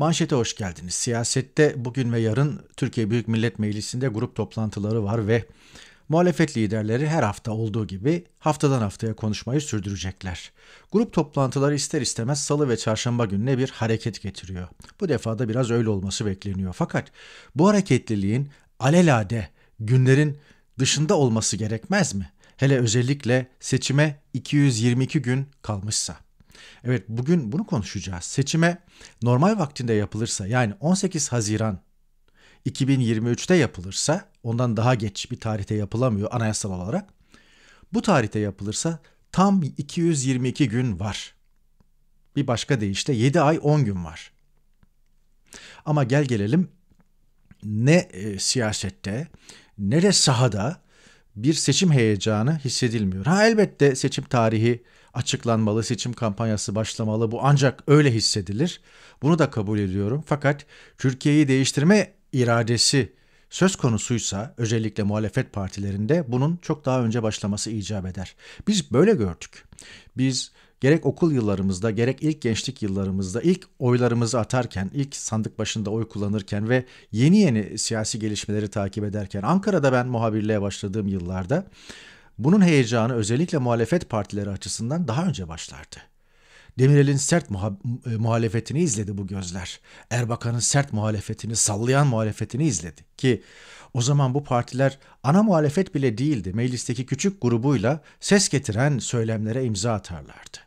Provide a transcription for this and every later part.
Manşete hoş geldiniz. Siyasette bugün ve yarın Türkiye Büyük Millet Meclisi'nde grup toplantıları var ve muhalefet liderleri her hafta olduğu gibi haftadan haftaya konuşmayı sürdürecekler. Grup toplantıları ister istemez salı ve çarşamba gününe bir hareket getiriyor. Bu defa da biraz öyle olması bekleniyor. Fakat bu hareketliliğin alelade günlerin dışında olması gerekmez mi? Hele özellikle seçime 222 gün kalmışsa. Evet bugün bunu konuşacağız. Seçime normal vaktinde yapılırsa yani 18 Haziran 2023'te yapılırsa ondan daha geç bir tarihte yapılamıyor anayasal olarak. Bu tarihte yapılırsa tam 222 gün var. Bir başka deyişle 7 ay 10 gün var. Ama gel gelelim ne e, siyasette ne de sahada bir seçim heyecanı hissedilmiyor. Ha elbette seçim tarihi açıklanmalı, seçim kampanyası başlamalı. Bu ancak öyle hissedilir. Bunu da kabul ediyorum. Fakat Türkiye'yi değiştirme iradesi söz konusuysa özellikle muhalefet partilerinde bunun çok daha önce başlaması icap eder. Biz böyle gördük. Biz gerek okul yıllarımızda gerek ilk gençlik yıllarımızda ilk oylarımızı atarken, ilk sandık başında oy kullanırken ve yeni yeni siyasi gelişmeleri takip ederken Ankara'da ben muhabirliğe başladığım yıllarda bunun heyecanı özellikle muhalefet partileri açısından daha önce başlardı. Demirel'in sert muha- e, muhalefetini izledi bu gözler. Erbakan'ın sert muhalefetini, sallayan muhalefetini izledi. Ki o zaman bu partiler ana muhalefet bile değildi. Meclisteki küçük grubuyla ses getiren söylemlere imza atarlardı.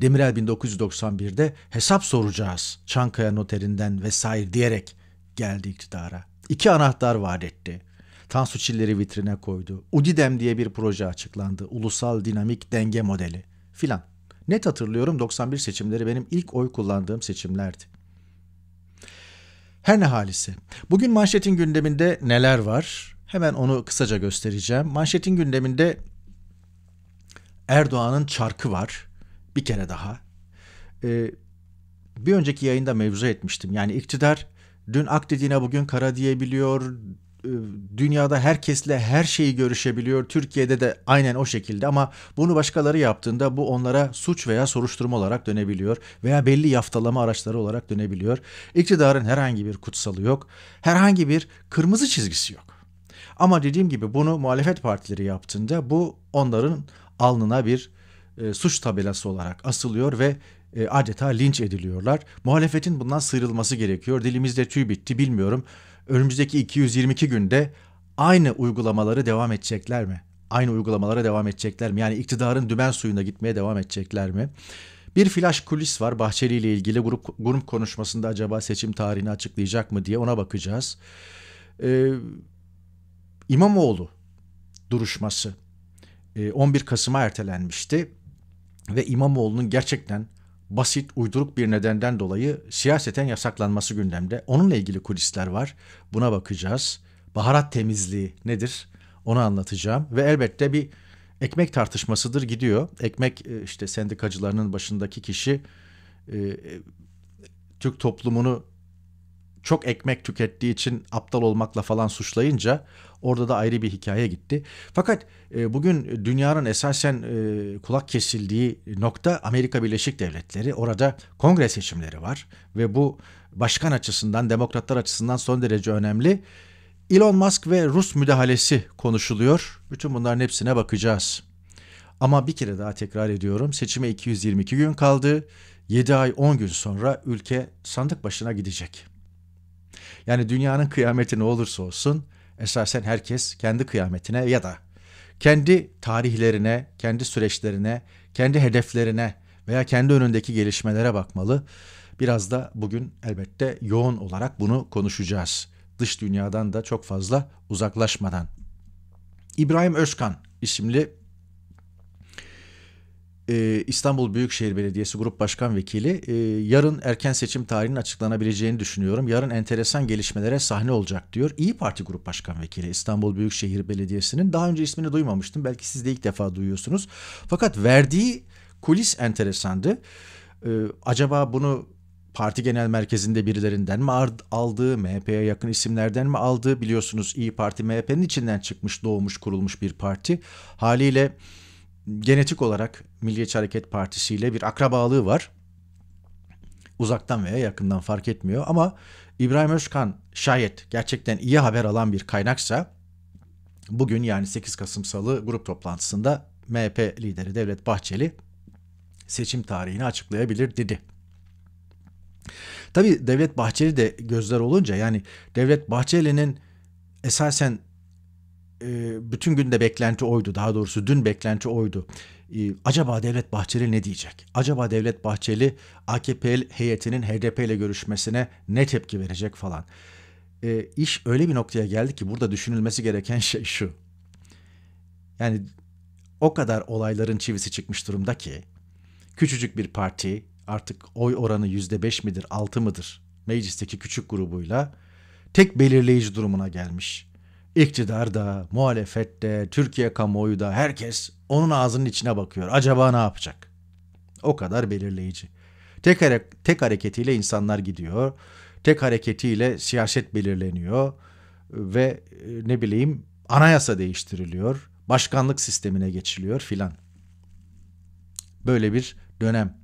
Demirel 1991'de hesap soracağız Çankaya noterinden vesaire diyerek geldi iktidara. İki anahtar vaat etti. Tansu Çiller'i vitrine koydu. UDIDEM diye bir proje açıklandı. Ulusal Dinamik Denge Modeli filan. Net hatırlıyorum 91 seçimleri benim ilk oy kullandığım seçimlerdi. Her ne halisi. Bugün manşetin gündeminde neler var? Hemen onu kısaca göstereceğim. Manşetin gündeminde Erdoğan'ın çarkı var. Bir kere daha. Ee, bir önceki yayında mevzu etmiştim. Yani iktidar dün ak dediğine bugün kara diyebiliyor, e, dünyada herkesle her şeyi görüşebiliyor. Türkiye'de de aynen o şekilde ama bunu başkaları yaptığında bu onlara suç veya soruşturma olarak dönebiliyor veya belli yaftalama araçları olarak dönebiliyor. İktidarın herhangi bir kutsalı yok. Herhangi bir kırmızı çizgisi yok. Ama dediğim gibi bunu muhalefet partileri yaptığında bu onların alnına bir e, suç tabelası olarak asılıyor ve e, adeta linç ediliyorlar. Muhalefetin bundan sıyrılması gerekiyor. Dilimizde tüy bitti bilmiyorum önümüzdeki 222 günde aynı uygulamaları devam edecekler mi? Aynı uygulamalara devam edecekler mi? Yani iktidarın dümen suyuna gitmeye devam edecekler mi? Bir flash kulis var Bahçeli ile ilgili grup, grup konuşmasında acaba seçim tarihini açıklayacak mı diye ona bakacağız. Ee, İmamoğlu duruşması 11 e, Kasım'a ertelenmişti ve İmamoğlu'nun gerçekten basit, uyduruk bir nedenden dolayı siyaseten yasaklanması gündemde. Onunla ilgili kulisler var. Buna bakacağız. Baharat temizliği nedir? Onu anlatacağım ve elbette bir ekmek tartışmasıdır gidiyor. Ekmek e, işte sendikacılarının başındaki kişi e, Türk toplumunu çok ekmek tükettiği için aptal olmakla falan suçlayınca Orada da ayrı bir hikaye gitti. Fakat e, bugün dünyanın esasen e, kulak kesildiği nokta Amerika Birleşik Devletleri. Orada kongre seçimleri var ve bu başkan açısından, demokratlar açısından son derece önemli. Elon Musk ve Rus müdahalesi konuşuluyor. Bütün bunların hepsine bakacağız. Ama bir kere daha tekrar ediyorum. Seçime 222 gün kaldı. 7 ay 10 gün sonra ülke sandık başına gidecek. Yani dünyanın kıyameti ne olursa olsun esasen herkes kendi kıyametine ya da kendi tarihlerine, kendi süreçlerine, kendi hedeflerine veya kendi önündeki gelişmelere bakmalı. Biraz da bugün elbette yoğun olarak bunu konuşacağız. Dış dünyadan da çok fazla uzaklaşmadan. İbrahim Özkan isimli e, İstanbul Büyükşehir Belediyesi Grup Başkan Vekili e, yarın erken seçim tarihinin açıklanabileceğini düşünüyorum. Yarın enteresan gelişmelere sahne olacak diyor. İyi Parti Grup Başkan Vekili İstanbul Büyükşehir Belediyesi'nin daha önce ismini duymamıştım. Belki siz de ilk defa duyuyorsunuz. Fakat verdiği kulis enteresandı. E, acaba bunu parti genel merkezinde birilerinden mi aldı, MHP'ye yakın isimlerden mi aldı? Biliyorsunuz İyi Parti MHP'nin içinden çıkmış, doğmuş, kurulmuş bir parti. Haliyle genetik olarak Milliyetçi Hareket Partisi ile bir akrabalığı var. Uzaktan veya yakından fark etmiyor ama İbrahim Özkan şayet gerçekten iyi haber alan bir kaynaksa bugün yani 8 Kasım Salı grup toplantısında MHP lideri Devlet Bahçeli seçim tarihini açıklayabilir dedi. Tabi Devlet Bahçeli de gözler olunca yani Devlet Bahçeli'nin esasen bütün günde beklenti oydu. Daha doğrusu dün beklenti oydu. Ee, acaba Devlet Bahçeli ne diyecek? Acaba Devlet Bahçeli AKP heyetinin HDP ile görüşmesine ne tepki verecek falan. E, iş öyle bir noktaya geldi ki burada düşünülmesi gereken şey şu. Yani o kadar olayların çivisi çıkmış durumda ki küçücük bir parti artık oy oranı yüzde beş midir altı mıdır meclisteki küçük grubuyla tek belirleyici durumuna gelmiş. İktidar da, muhalefet de, Türkiye kamuoyu da herkes onun ağzının içine bakıyor. Acaba ne yapacak? O kadar belirleyici. Tek, hare- tek hareketiyle insanlar gidiyor. Tek hareketiyle siyaset belirleniyor ve e, ne bileyim anayasa değiştiriliyor, başkanlık sistemine geçiliyor filan. Böyle bir dönem.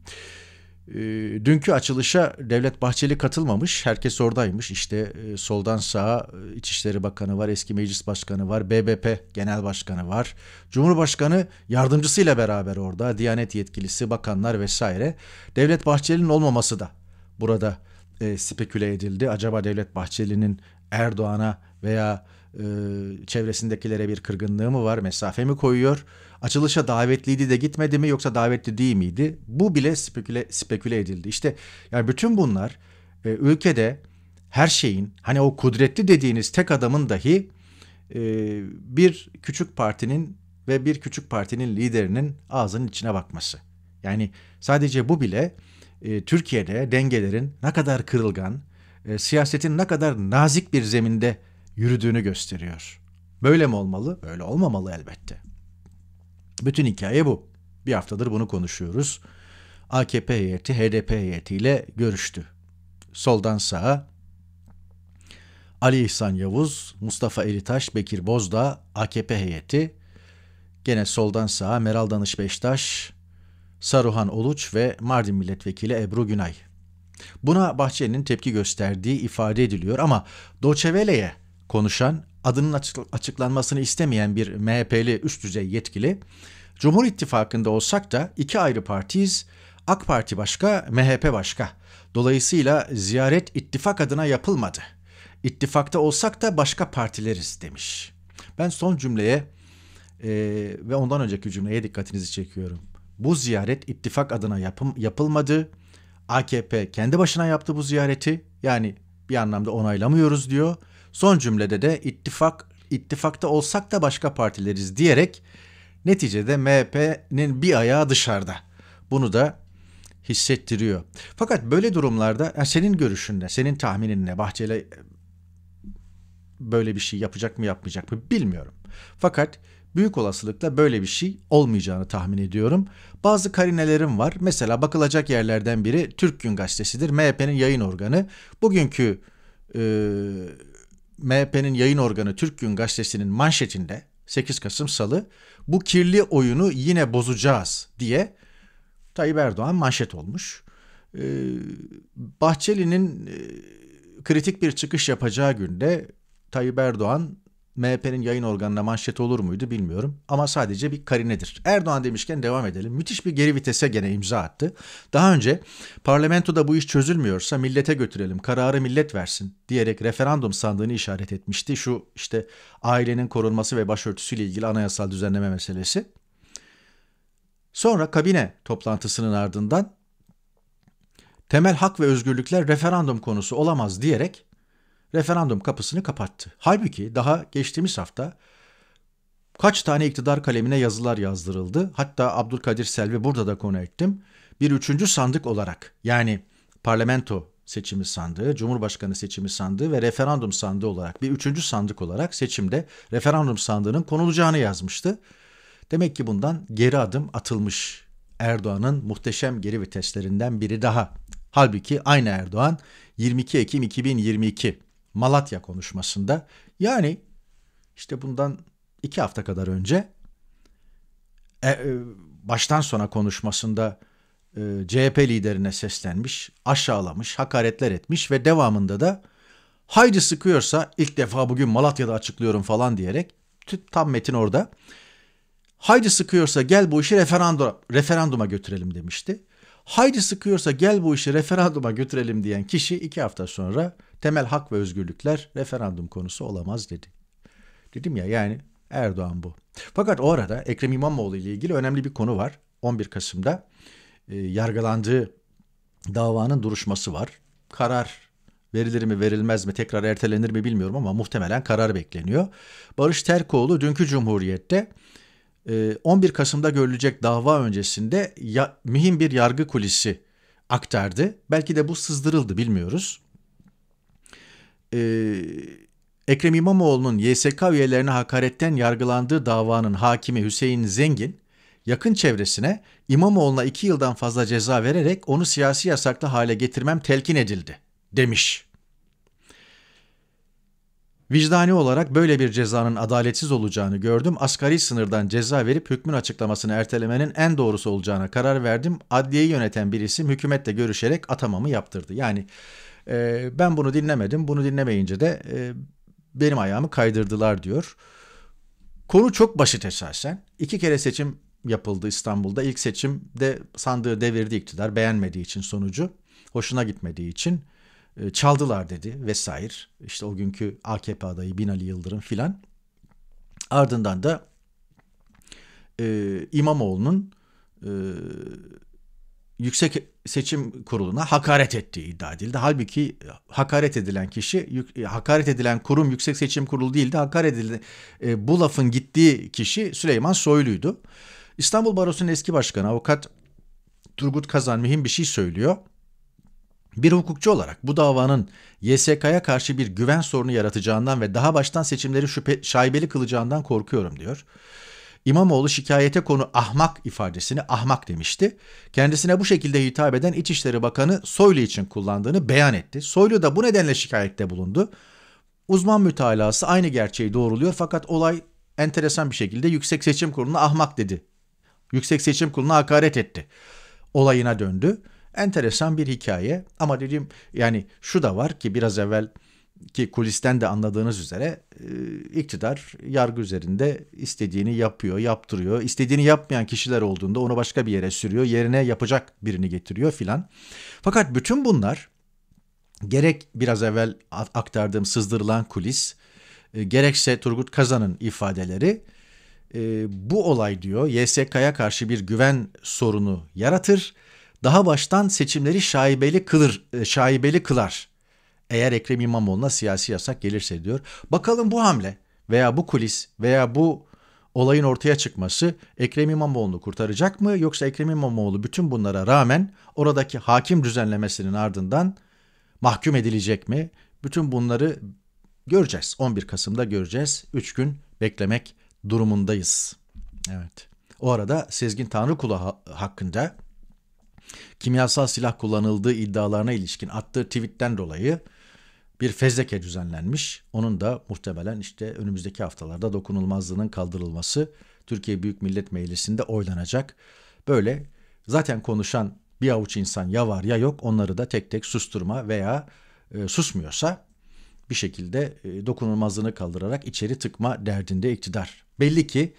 Ee, dünkü açılışa Devlet Bahçeli katılmamış. Herkes oradaymış. İşte e, soldan sağa e, İçişleri Bakanı var, eski Meclis Başkanı var, BBP Genel Başkanı var. Cumhurbaşkanı yardımcısıyla beraber orada. Diyanet yetkilisi, bakanlar vesaire. Devlet Bahçeli'nin olmaması da burada e, speküle edildi. Acaba Devlet Bahçeli'nin Erdoğan'a veya çevresindekilere bir kırgınlığı mı var, mesafe mi koyuyor? açılışa davetliydi de gitmedi mi yoksa davetli değil miydi? Bu bile speküle, speküle edildi. İşte yani bütün bunlar e, ülkede her şeyin hani o kudretli dediğiniz tek adamın dahi e, bir küçük partinin ve bir küçük partinin liderinin ağzının içine bakması. Yani sadece bu bile e, Türkiye'de dengelerin ne kadar kırılgan, e, siyasetin ne kadar nazik bir zeminde yürüdüğünü gösteriyor. Böyle mi olmalı? Böyle olmamalı elbette. Bütün hikaye bu. Bir haftadır bunu konuşuyoruz. AKP heyeti HDP heyetiyle görüştü. Soldan sağa Ali İhsan Yavuz, Mustafa Eritaş, Bekir Bozda, AKP heyeti. Gene soldan sağa Meral Danış Beştaş, Saruhan Oluç ve Mardin Milletvekili Ebru Günay. Buna Bahçeli'nin tepki gösterdiği ifade ediliyor ama Doçevele'ye konuşan adının açıklanmasını istemeyen bir MHP'li üst düzey yetkili, Cumhur İttifakı'nda olsak da iki ayrı partiyiz, AK Parti başka, MHP başka. Dolayısıyla ziyaret ittifak adına yapılmadı. İttifakta olsak da başka partileriz demiş. Ben son cümleye e, ve ondan önceki cümleye dikkatinizi çekiyorum. Bu ziyaret ittifak adına yapım, yapılmadı. AKP kendi başına yaptı bu ziyareti. Yani bir anlamda onaylamıyoruz diyor. Son cümlede de ittifak ittifakta olsak da başka partileriz diyerek neticede MHP'nin bir ayağı dışarıda. Bunu da hissettiriyor. Fakat böyle durumlarda yani senin görüşünde, senin tahmininle Bahçeli e, böyle bir şey yapacak mı yapmayacak mı bilmiyorum. Fakat büyük olasılıkla böyle bir şey olmayacağını tahmin ediyorum. Bazı karinelerim var. Mesela bakılacak yerlerden biri Türk Gün Gazetesi'dir. MHP'nin yayın organı. Bugünkü e, MHP'nin yayın organı Türk Gün Gazetesi'nin manşetinde 8 Kasım Salı bu kirli oyunu yine bozacağız diye Tayyip Erdoğan manşet olmuş. Ee, Bahçeli'nin e, kritik bir çıkış yapacağı günde Tayyip Erdoğan MHP'nin yayın organına manşet olur muydu bilmiyorum ama sadece bir karinedir. Erdoğan demişken devam edelim. Müthiş bir geri vitese gene imza attı. Daha önce parlamentoda bu iş çözülmüyorsa millete götürelim, kararı millet versin diyerek referandum sandığını işaret etmişti. Şu işte ailenin korunması ve başörtüsüyle ilgili anayasal düzenleme meselesi. Sonra kabine toplantısının ardından temel hak ve özgürlükler referandum konusu olamaz diyerek referandum kapısını kapattı. Halbuki daha geçtiğimiz hafta kaç tane iktidar kalemine yazılar yazdırıldı. Hatta Abdülkadir Selvi burada da konu ettim. Bir üçüncü sandık olarak yani parlamento seçimi sandığı, Cumhurbaşkanı seçimi sandığı ve referandum sandığı olarak bir üçüncü sandık olarak seçimde referandum sandığının konulacağını yazmıştı. Demek ki bundan geri adım atılmış. Erdoğan'ın muhteşem geri viteslerinden biri daha. Halbuki aynı Erdoğan 22 Ekim 2022 Malatya konuşmasında yani işte bundan iki hafta kadar önce e, e, baştan sona konuşmasında e, CHP liderine seslenmiş, aşağılamış, hakaretler etmiş ve devamında da haydi sıkıyorsa ilk defa bugün Malatya'da açıklıyorum falan diyerek tam metin orada. Haydi sıkıyorsa gel bu işi referanduma, referanduma götürelim demişti. Haydi sıkıyorsa gel bu işi referanduma götürelim diyen kişi iki hafta sonra temel hak ve özgürlükler referandum konusu olamaz dedi. Dedim ya yani Erdoğan bu. Fakat o arada Ekrem İmamoğlu ile ilgili önemli bir konu var. 11 Kasım'da e, yargılandığı davanın duruşması var. Karar verilir mi verilmez mi tekrar ertelenir mi bilmiyorum ama muhtemelen karar bekleniyor. Barış Terkoğlu dünkü Cumhuriyet'te 11 e, Kasım'da görülecek dava öncesinde ya, mühim bir yargı kulisi aktardı. Belki de bu sızdırıldı bilmiyoruz e, Ekrem İmamoğlu'nun YSK üyelerine hakaretten yargılandığı davanın hakimi Hüseyin Zengin, yakın çevresine İmamoğlu'na iki yıldan fazla ceza vererek onu siyasi yasaklı hale getirmem telkin edildi, demiş. Vicdani olarak böyle bir cezanın adaletsiz olacağını gördüm. Asgari sınırdan ceza verip hükmün açıklamasını ertelemenin en doğrusu olacağına karar verdim. Adliyeyi yöneten bir isim hükümetle görüşerek atamamı yaptırdı. Yani e, ben bunu dinlemedim. Bunu dinlemeyince de e, benim ayağımı kaydırdılar diyor. Konu çok basit esasen. İki kere seçim yapıldı İstanbul'da. İlk seçimde sandığı devirdi iktidar beğenmediği için sonucu. Hoşuna gitmediği için e, çaldılar dedi vesaire. İşte o günkü AKP adayı Binali Yıldırım filan. Ardından da e, İmamoğlu'nun e, yüksek seçim kuruluna hakaret ettiği iddia edildi. Halbuki e, hakaret edilen kişi, e, hakaret edilen kurum Yüksek Seçim Kurulu değildi. Hakaret edildi. E, bu lafın gittiği kişi Süleyman Soylu'ydu. İstanbul Barosu'nun eski başkanı avukat Turgut Kazan mühim bir şey söylüyor. Bir hukukçu olarak bu davanın YSK'ya karşı bir güven sorunu yaratacağından ve daha baştan seçimleri şüphe, şaibeli kılacağından korkuyorum diyor. İmamoğlu şikayete konu ahmak ifadesini ahmak demişti. Kendisine bu şekilde hitap eden İçişleri Bakanı Soylu için kullandığını beyan etti. Soylu da bu nedenle şikayette bulundu. Uzman mütalası aynı gerçeği doğruluyor fakat olay enteresan bir şekilde Yüksek Seçim Kurulu'na ahmak dedi. Yüksek Seçim Kurulu'na hakaret etti. Olayına döndü. Enteresan bir hikaye ama dediğim yani şu da var ki biraz evvel ki kulisten de anladığınız üzere e, iktidar yargı üzerinde istediğini yapıyor, yaptırıyor. İstediğini yapmayan kişiler olduğunda onu başka bir yere sürüyor, yerine yapacak birini getiriyor filan. Fakat bütün bunlar gerek biraz evvel aktardığım sızdırılan kulis, e, gerekse Turgut Kazan'ın ifadeleri e, bu olay diyor YSK'ya karşı bir güven sorunu yaratır. Daha baştan seçimleri şaibeli kılır, şaibeli kılar eğer Ekrem İmamoğlu'na siyasi yasak gelirse diyor. Bakalım bu hamle veya bu kulis veya bu olayın ortaya çıkması Ekrem İmamoğlu'nu kurtaracak mı yoksa Ekrem İmamoğlu bütün bunlara rağmen oradaki hakim düzenlemesinin ardından mahkum edilecek mi? Bütün bunları göreceğiz. 11 Kasım'da göreceğiz. 3 gün beklemek durumundayız. Evet. O arada Sezgin Tanrıkulu hakkında kimyasal silah kullanıldığı iddialarına ilişkin attığı tweetten dolayı bir fezleke düzenlenmiş. Onun da muhtemelen işte önümüzdeki haftalarda dokunulmazlığının kaldırılması Türkiye Büyük Millet Meclisi'nde oylanacak. Böyle zaten konuşan bir avuç insan ya var ya yok onları da tek tek susturma veya e, susmuyorsa bir şekilde e, dokunulmazlığını kaldırarak içeri tıkma derdinde iktidar. Belli ki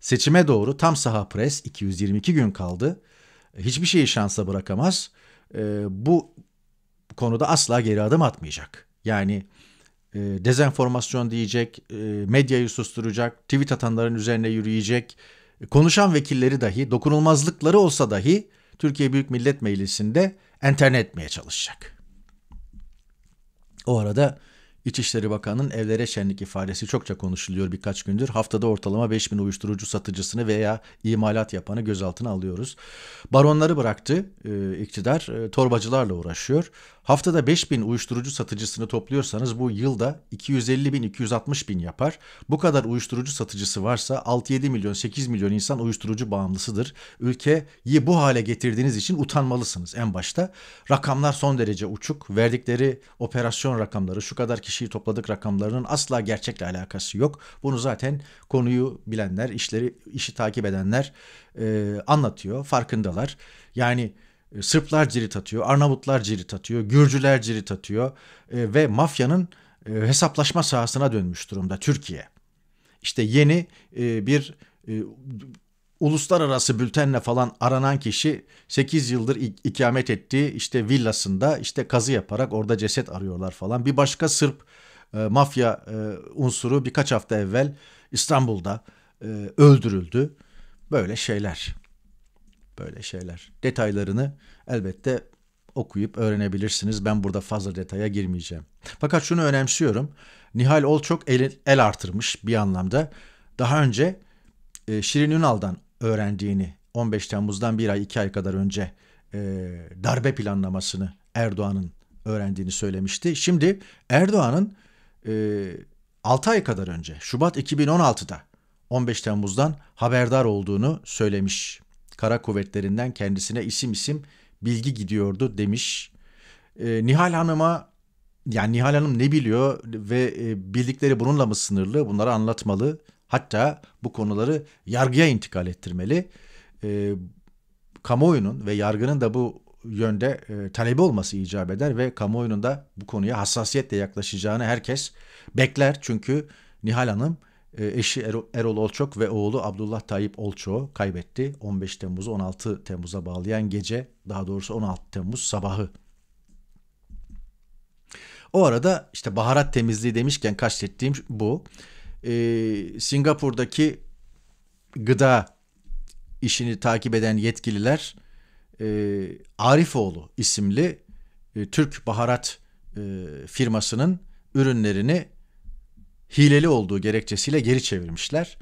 seçime doğru tam saha pres 222 gün kaldı hiçbir şeyi şansa bırakamaz. E, bu konuda asla geri adım atmayacak. Yani e, dezenformasyon diyecek, e, medyayı susturacak, tweet atanların üzerine yürüyecek, e, konuşan vekilleri dahi dokunulmazlıkları olsa dahi Türkiye Büyük Millet Meclisi'nde enterne etmeye çalışacak. O arada İçişleri Bakanı'nın evlere şenlik ifadesi çokça konuşuluyor birkaç gündür. Haftada ortalama 5000 uyuşturucu satıcısını veya imalat yapanı gözaltına alıyoruz. Baronları bıraktı e, iktidar, e, torbacılarla uğraşıyor. Haftada 5 bin uyuşturucu satıcısını topluyorsanız bu yılda 250 bin 260 bin yapar. Bu kadar uyuşturucu satıcısı varsa 6-7 milyon 8 milyon insan uyuşturucu bağımlısıdır. Ülkeyi bu hale getirdiğiniz için utanmalısınız en başta. Rakamlar son derece uçuk. Verdikleri operasyon rakamları şu kadar kişiyi topladık rakamlarının asla gerçekle alakası yok. Bunu zaten konuyu bilenler, işleri işi takip edenler e, anlatıyor. Farkındalar. Yani e, Sırplar cirit atıyor, Arnavutlar cirit atıyor, Gürcüler cirit atıyor e, ve mafyanın e, hesaplaşma sahasına dönmüş durumda Türkiye. İşte yeni bir uluslararası bültenle falan aranan kişi 8 yıldır ikamet ettiği işte villasında işte kazı yaparak orada ceset arıyorlar falan. Bir başka Sırp mafya unsuru birkaç hafta evvel İstanbul'da öldürüldü. Böyle şeyler böyle şeyler. Detaylarını elbette okuyup öğrenebilirsiniz. Ben burada fazla detaya girmeyeceğim. Fakat şunu önemsiyorum. Nihal Ol çok el, el artırmış bir anlamda. Daha önce e, Şirin Ünal'dan öğrendiğini 15 Temmuz'dan bir ay iki ay kadar önce e, darbe planlamasını Erdoğan'ın öğrendiğini söylemişti. Şimdi Erdoğan'ın e, 6 ay kadar önce Şubat 2016'da 15 Temmuz'dan haberdar olduğunu söylemiş kara kuvvetlerinden kendisine isim isim bilgi gidiyordu demiş. E, Nihal Hanım'a yani Nihal Hanım ne biliyor ve e, bildikleri bununla mı sınırlı bunları anlatmalı. Hatta bu konuları yargıya intikal ettirmeli. E, kamuoyunun ve yargının da bu yönde e, talebi olması icap eder ve kamuoyunun da bu konuya hassasiyetle yaklaşacağını herkes bekler. Çünkü Nihal Hanım ee, eşi Erol Olçok ve oğlu Abdullah Tayyip Olçok'u kaybetti. 15 Temmuz'u 16 Temmuz'a bağlayan gece, daha doğrusu 16 Temmuz sabahı. O arada işte baharat temizliği demişken kastettiğim bu. Ee, Singapur'daki gıda işini takip eden yetkililer e, Arifoğlu isimli e, Türk baharat e, firmasının ürünlerini hileli olduğu gerekçesiyle geri çevirmişler.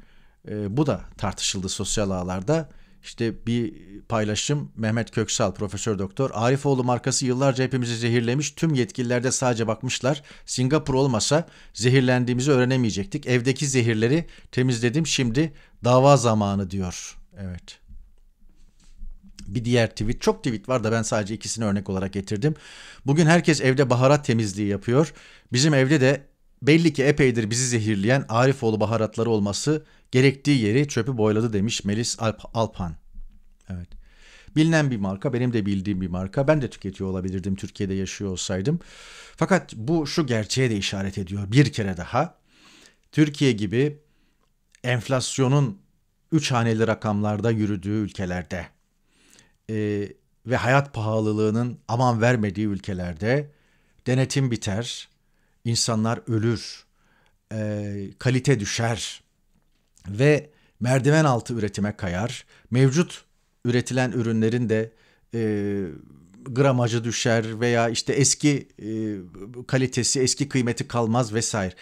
E, bu da tartışıldı sosyal ağlarda. İşte bir paylaşım Mehmet Köksal Profesör Doktor Arifoğlu markası yıllarca hepimizi zehirlemiş tüm yetkililerde sadece bakmışlar Singapur olmasa zehirlendiğimizi öğrenemeyecektik evdeki zehirleri temizledim şimdi dava zamanı diyor evet bir diğer tweet. Çok tweet var da ben sadece ikisini örnek olarak getirdim. Bugün herkes evde baharat temizliği yapıyor. Bizim evde de belli ki epeydir bizi zehirleyen Arifoğlu baharatları olması gerektiği yeri çöpü boyladı demiş Melis Alp Alpan. Evet. Bilinen bir marka, benim de bildiğim bir marka. Ben de tüketiyor olabilirdim Türkiye'de yaşıyor olsaydım. Fakat bu şu gerçeğe de işaret ediyor bir kere daha. Türkiye gibi enflasyonun üç haneli rakamlarda yürüdüğü ülkelerde e, ve hayat pahalılığının aman vermediği ülkelerde denetim biter, insanlar ölür, e, kalite düşer ve merdiven altı üretime kayar. Mevcut üretilen ürünlerin de e, gramajı düşer veya işte eski e, kalitesi, eski kıymeti kalmaz vesaire.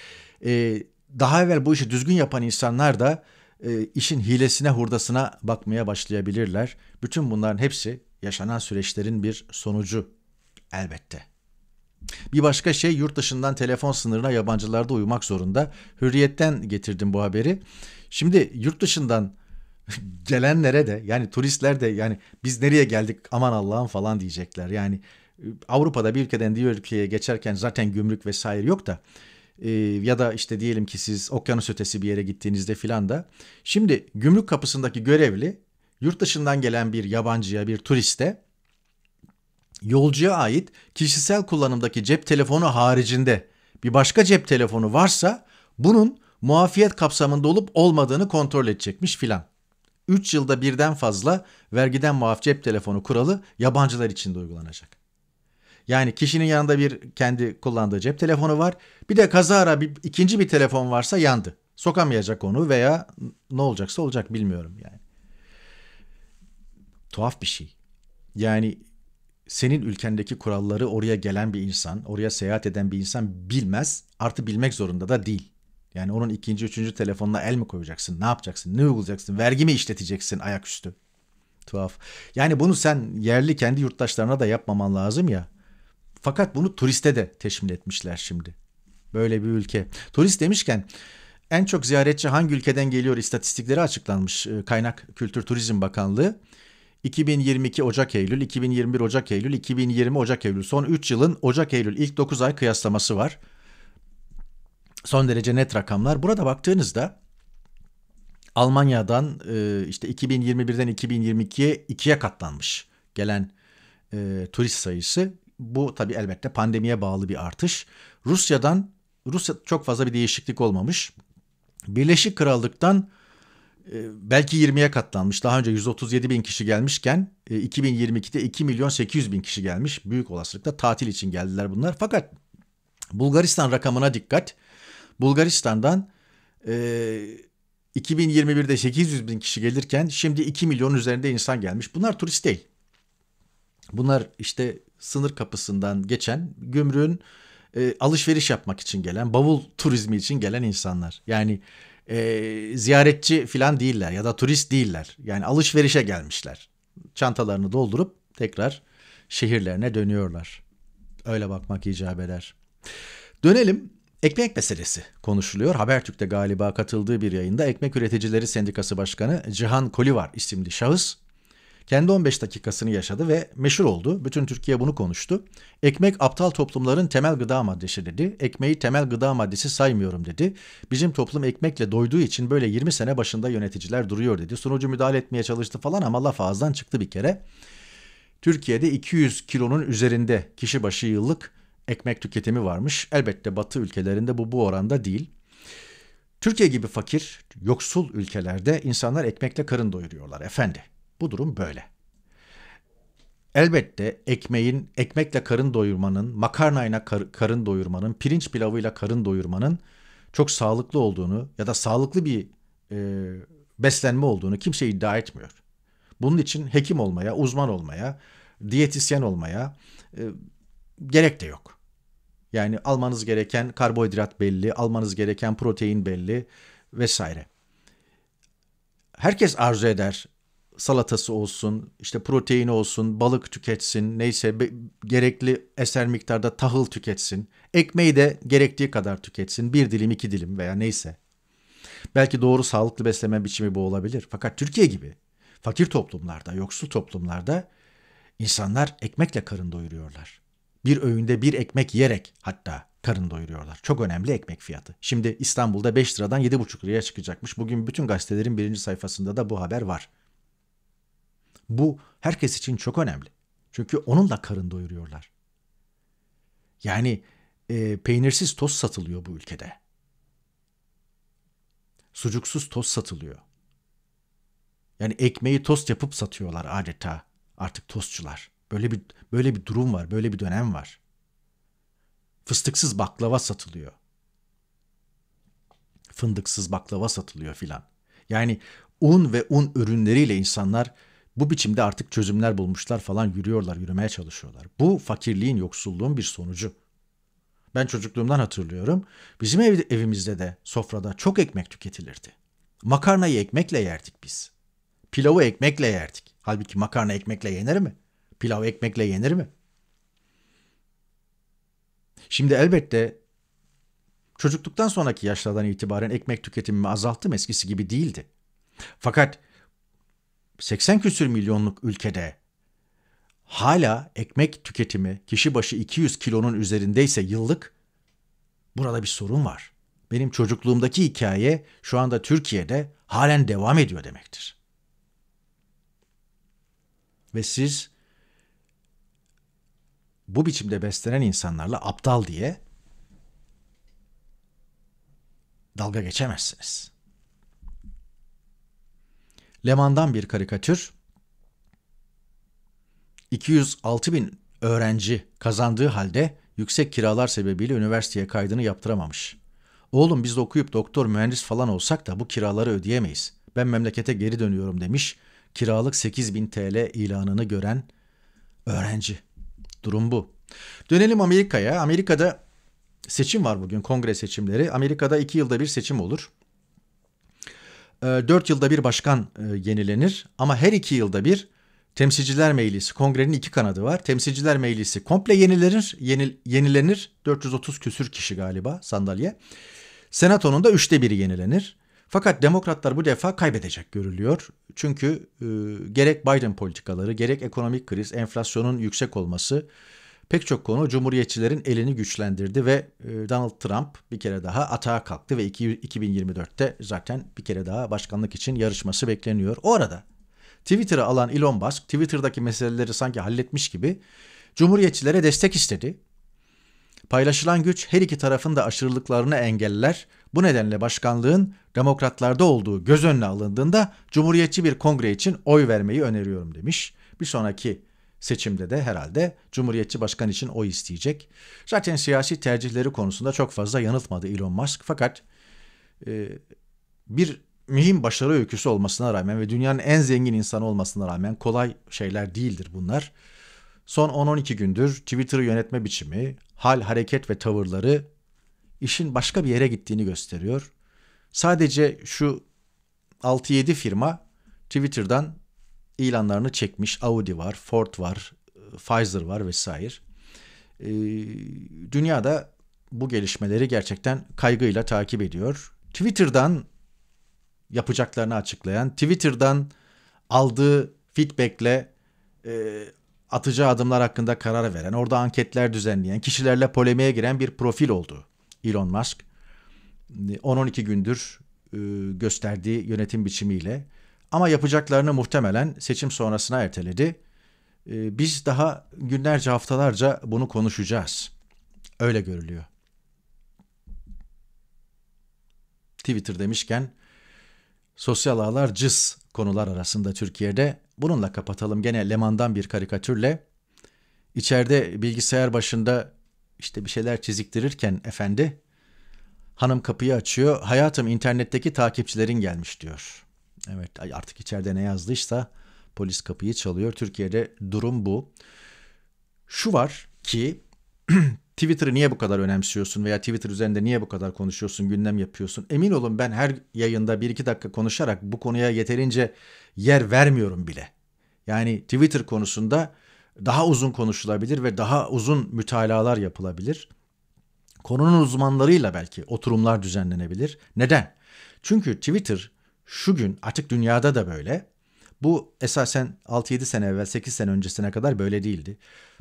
E, daha evvel bu işi düzgün yapan insanlar da e, işin hilesine, hurdasına bakmaya başlayabilirler. Bütün bunların hepsi yaşanan süreçlerin bir sonucu elbette. Bir başka şey yurt dışından telefon sınırına yabancılarda uyumak zorunda. Hürriyetten getirdim bu haberi. Şimdi yurt dışından gelenlere de yani turistler de yani biz nereye geldik aman Allah'ım falan diyecekler. Yani e, Avrupa'da bir ülkeden diğer ülkeye geçerken zaten gümrük vesaire yok da e, ya da işte diyelim ki siz okyanus ötesi bir yere gittiğinizde filan da şimdi gümrük kapısındaki görevli yurt dışından gelen bir yabancıya bir turiste yolcuya ait kişisel kullanımdaki cep telefonu haricinde bir başka cep telefonu varsa bunun muafiyet kapsamında olup olmadığını kontrol edecekmiş filan. 3 yılda birden fazla vergiden muaf cep telefonu kuralı yabancılar için de uygulanacak. Yani kişinin yanında bir kendi kullandığı cep telefonu var. Bir de kazara bir, ikinci bir telefon varsa yandı. Sokamayacak onu veya ne olacaksa olacak bilmiyorum yani. Tuhaf bir şey. Yani senin ülkendeki kuralları oraya gelen bir insan, oraya seyahat eden bir insan bilmez. Artı bilmek zorunda da değil. Yani onun ikinci, üçüncü telefonuna el mi koyacaksın? Ne yapacaksın? Ne uygulayacaksın? Vergi mi işleteceksin ayaküstü? Tuhaf. Yani bunu sen yerli kendi yurttaşlarına da yapmaman lazım ya. Fakat bunu turiste de teşmil etmişler şimdi. Böyle bir ülke. Turist demişken en çok ziyaretçi hangi ülkeden geliyor istatistikleri açıklanmış. E, Kaynak Kültür Turizm Bakanlığı. 2022 Ocak Eylül, 2021 Ocak Eylül, 2020 Ocak Eylül. Son 3 yılın Ocak Eylül ilk 9 ay kıyaslaması var. Son derece net rakamlar. Burada baktığınızda Almanya'dan e, işte 2021'den 2022'ye ikiye katlanmış gelen e, turist sayısı. Bu tabi elbette pandemiye bağlı bir artış. Rusya'dan Rusya çok fazla bir değişiklik olmamış. Birleşik Krallık'tan ee, belki 20'ye katlanmış. Daha önce 137 bin kişi gelmişken 2022'de e, 2 milyon 800 bin kişi gelmiş. Büyük olasılıkla tatil için geldiler bunlar. Fakat Bulgaristan rakamına dikkat. Bulgaristan'dan e, 2021'de 800 bin kişi gelirken şimdi 2 milyon üzerinde insan gelmiş. Bunlar turist değil. Bunlar işte sınır kapısından geçen gümrüğün e, alışveriş yapmak için gelen, bavul turizmi için gelen insanlar. Yani e, ziyaretçi falan değiller ya da turist değiller. Yani alışverişe gelmişler. Çantalarını doldurup tekrar şehirlerine dönüyorlar. Öyle bakmak icap eder. Dönelim ekmek meselesi konuşuluyor. Habertürk'te galiba katıldığı bir yayında Ekmek Üreticileri Sendikası Başkanı Cihan Kolivar isimli şahıs kendi 15 dakikasını yaşadı ve meşhur oldu. Bütün Türkiye bunu konuştu. Ekmek aptal toplumların temel gıda maddesi dedi. Ekmeği temel gıda maddesi saymıyorum dedi. Bizim toplum ekmekle doyduğu için böyle 20 sene başında yöneticiler duruyor dedi. Sunucu müdahale etmeye çalıştı falan ama laf ağızdan çıktı bir kere. Türkiye'de 200 kilonun üzerinde kişi başı yıllık ekmek tüketimi varmış. Elbette Batı ülkelerinde bu bu oranda değil. Türkiye gibi fakir, yoksul ülkelerde insanlar ekmekle karın doyuruyorlar efendi. Bu durum böyle. Elbette ekmeğin, ekmekle karın doyurmanın, makarnayla kar, karın doyurmanın, pirinç pilavıyla karın doyurmanın çok sağlıklı olduğunu ya da sağlıklı bir e, beslenme olduğunu kimse iddia etmiyor. Bunun için hekim olmaya, uzman olmaya, diyetisyen olmaya e, gerek de yok. Yani almanız gereken karbohidrat belli, almanız gereken protein belli vesaire. Herkes arzu eder salatası olsun, işte protein olsun, balık tüketsin, neyse gerekli eser miktarda tahıl tüketsin. Ekmeği de gerektiği kadar tüketsin. Bir dilim, iki dilim veya neyse. Belki doğru sağlıklı beslenme biçimi bu olabilir. Fakat Türkiye gibi fakir toplumlarda, yoksul toplumlarda insanlar ekmekle karın doyuruyorlar. Bir öğünde bir ekmek yerek hatta karın doyuruyorlar. Çok önemli ekmek fiyatı. Şimdi İstanbul'da 5 liradan 7,5 liraya çıkacakmış. Bugün bütün gazetelerin birinci sayfasında da bu haber var. Bu herkes için çok önemli. Çünkü onunla karın doyuruyorlar. Yani e, peynirsiz toz satılıyor bu ülkede. Sucuksuz toz satılıyor. Yani ekmeği tost yapıp satıyorlar adeta artık tostçular. Böyle bir böyle bir durum var, böyle bir dönem var. Fıstıksız baklava satılıyor. Fındıksız baklava satılıyor filan. Yani un ve un ürünleriyle insanlar bu biçimde artık çözümler bulmuşlar falan yürüyorlar, yürümeye çalışıyorlar. Bu fakirliğin, yoksulluğun bir sonucu. Ben çocukluğumdan hatırlıyorum. Bizim ev, evimizde de sofrada çok ekmek tüketilirdi. Makarnayı ekmekle yerdik biz. Pilavı ekmekle yerdik. Halbuki makarna ekmekle yenir mi? Pilav ekmekle yenir mi? Şimdi elbette çocukluktan sonraki yaşlardan itibaren ekmek tüketimimi azalttım eskisi gibi değildi. Fakat 80 küsür milyonluk ülkede hala ekmek tüketimi kişi başı 200 kilonun üzerindeyse yıllık burada bir sorun var. Benim çocukluğumdaki hikaye şu anda Türkiye'de halen devam ediyor demektir. Ve siz bu biçimde beslenen insanlarla aptal diye dalga geçemezsiniz.'' Leman'dan bir karikatür. 206 bin öğrenci kazandığı halde yüksek kiralar sebebiyle üniversiteye kaydını yaptıramamış. Oğlum biz de okuyup doktor, mühendis falan olsak da bu kiraları ödeyemeyiz. Ben memlekete geri dönüyorum demiş. Kiralık 8 bin TL ilanını gören öğrenci. Durum bu. Dönelim Amerika'ya. Amerika'da seçim var bugün kongre seçimleri. Amerika'da iki yılda bir seçim olur. 4 ee, yılda bir başkan e, yenilenir ama her 2 yılda bir Temsilciler Meclisi kongrenin iki kanadı var. Temsilciler Meclisi komple yenilenir, yenil, yenilenir 430 küsür kişi galiba sandalye. Senatonun da üçte biri yenilenir. Fakat demokratlar bu defa kaybedecek görülüyor. Çünkü e, gerek Biden politikaları, gerek ekonomik kriz, enflasyonun yüksek olması, pek çok konu cumhuriyetçilerin elini güçlendirdi ve e, Donald Trump bir kere daha atağa kalktı ve 2024'te zaten bir kere daha başkanlık için yarışması bekleniyor. O arada Twitter'ı alan Elon Musk Twitter'daki meseleleri sanki halletmiş gibi cumhuriyetçilere destek istedi. Paylaşılan güç her iki tarafın da aşırılıklarını engeller. Bu nedenle başkanlığın demokratlarda olduğu göz önüne alındığında cumhuriyetçi bir kongre için oy vermeyi öneriyorum demiş. Bir sonraki Seçimde de herhalde Cumhuriyetçi başkan için o isteyecek. Zaten siyasi tercihleri konusunda çok fazla yanıltmadı Elon Musk. Fakat e, bir mühim başarı öyküsü olmasına rağmen ve dünyanın en zengin insanı olmasına rağmen kolay şeyler değildir bunlar. Son 10-12 gündür Twitter'ı yönetme biçimi, hal, hareket ve tavırları işin başka bir yere gittiğini gösteriyor. Sadece şu 6-7 firma Twitter'dan ilanlarını çekmiş. Audi var, Ford var, Pfizer var vesaire. E, dünyada bu gelişmeleri gerçekten kaygıyla takip ediyor. Twitter'dan yapacaklarını açıklayan, Twitter'dan aldığı feedback'le e, atacağı adımlar hakkında karar veren, orada anketler düzenleyen, kişilerle polemiğe giren bir profil oldu Elon Musk. 10-12 ee, gündür e, gösterdiği yönetim biçimiyle ama yapacaklarını muhtemelen seçim sonrasına erteledi. Ee, biz daha günlerce haftalarca bunu konuşacağız. Öyle görülüyor. Twitter demişken sosyal ağlar cız konular arasında Türkiye'de. Bununla kapatalım gene Leman'dan bir karikatürle. İçeride bilgisayar başında işte bir şeyler çiziktirirken efendi hanım kapıyı açıyor. Hayatım internetteki takipçilerin gelmiş diyor. Evet artık içeride ne yazdıysa polis kapıyı çalıyor. Türkiye'de durum bu. Şu var ki Twitter'ı niye bu kadar önemsiyorsun veya Twitter üzerinde niye bu kadar konuşuyorsun, gündem yapıyorsun? Emin olun ben her yayında bir iki dakika konuşarak bu konuya yeterince yer vermiyorum bile. Yani Twitter konusunda daha uzun konuşulabilir ve daha uzun mütalalar yapılabilir. Konunun uzmanlarıyla belki oturumlar düzenlenebilir. Neden? Çünkü Twitter şu gün artık dünyada da böyle. Bu esasen 6-7 sene evvel 8 sene öncesine kadar böyle değildi.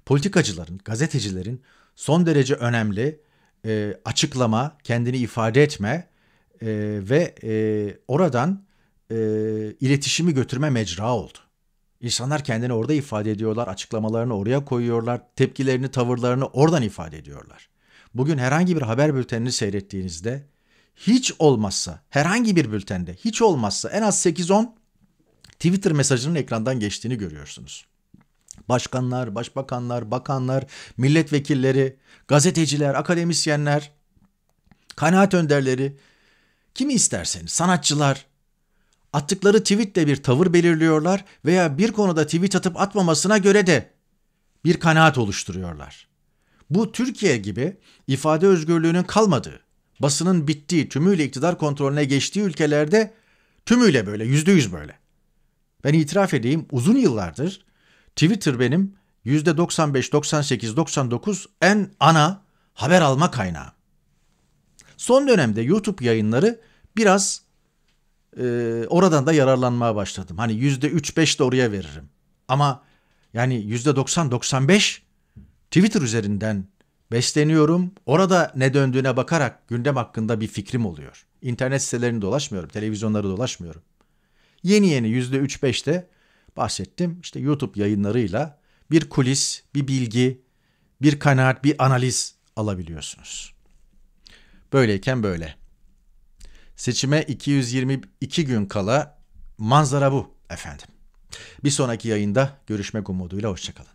Politikacıların, gazetecilerin son derece önemli e, açıklama, kendini ifade etme e, ve e, oradan e, iletişimi götürme mecra oldu. İnsanlar kendini orada ifade ediyorlar, açıklamalarını oraya koyuyorlar, tepkilerini, tavırlarını oradan ifade ediyorlar. Bugün herhangi bir haber bültenini seyrettiğinizde hiç olmazsa herhangi bir bültende hiç olmazsa en az 8-10 Twitter mesajının ekrandan geçtiğini görüyorsunuz. Başkanlar, başbakanlar, bakanlar, milletvekilleri, gazeteciler, akademisyenler, kanaat önderleri, kimi isterseniz sanatçılar attıkları tweetle bir tavır belirliyorlar veya bir konuda tweet atıp atmamasına göre de bir kanaat oluşturuyorlar. Bu Türkiye gibi ifade özgürlüğünün kalmadığı, basının bittiği, tümüyle iktidar kontrolüne geçtiği ülkelerde tümüyle böyle, yüzde yüz böyle. Ben itiraf edeyim uzun yıllardır Twitter benim yüzde 95, 98, 99 en ana haber alma kaynağı. Son dönemde YouTube yayınları biraz e, oradan da yararlanmaya başladım. Hani yüzde 3-5 de oraya veririm. Ama yani yüzde 90-95 Twitter üzerinden Besleniyorum, orada ne döndüğüne bakarak gündem hakkında bir fikrim oluyor. İnternet sitelerini dolaşmıyorum, televizyonları dolaşmıyorum. Yeni yeni yüzde üç beşte bahsettim. İşte YouTube yayınlarıyla bir kulis, bir bilgi, bir kanaat, bir analiz alabiliyorsunuz. Böyleyken böyle. Seçime 222 gün kala manzara bu efendim. Bir sonraki yayında görüşmek umuduyla hoşçakalın.